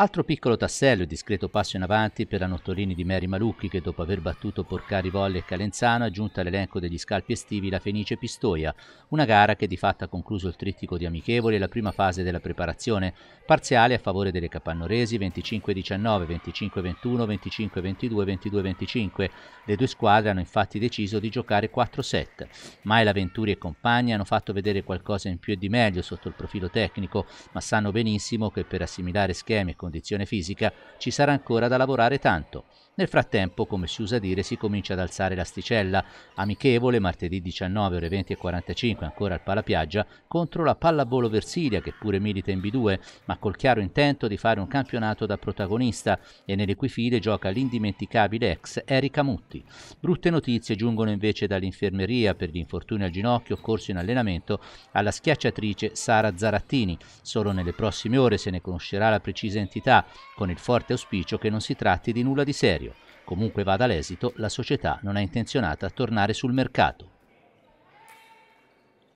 Altro piccolo tassello e discreto passo in avanti per la Nottolini di Mary Malucchi che dopo aver battuto Porcari Volle e Calenzano ha giunto all'elenco degli scalpi estivi la Fenice Pistoia, una gara che di fatto ha concluso il trittico di amichevoli e la prima fase della preparazione, parziale a favore delle Capannoresi 25-19, 25-21, 25-22, 22-25. Le due squadre hanno infatti deciso di giocare 4 set, ma la Venturi e compagni hanno fatto vedere qualcosa in più e di meglio sotto il profilo tecnico, ma sanno benissimo che per assimilare schemi e condizione fisica, ci sarà ancora da lavorare tanto. Nel frattempo, come si usa dire, si comincia ad alzare l'asticella. Amichevole, martedì 19 ore 20 e 45, ancora al Palapiaggia, contro la Pallavolo Versilia, che pure milita in B2, ma col chiaro intento di fare un campionato da protagonista e nelle cui file gioca l'indimenticabile ex Erika Mutti. Brutte notizie giungono invece dall'infermeria per gli infortuni al ginocchio corso in allenamento alla schiacciatrice Sara Zarattini. Solo nelle prossime ore se ne conoscerà la precisa entità, con il forte auspicio che non si tratti di nulla di serio. Comunque vada l'esito, la società non è intenzionata a tornare sul mercato.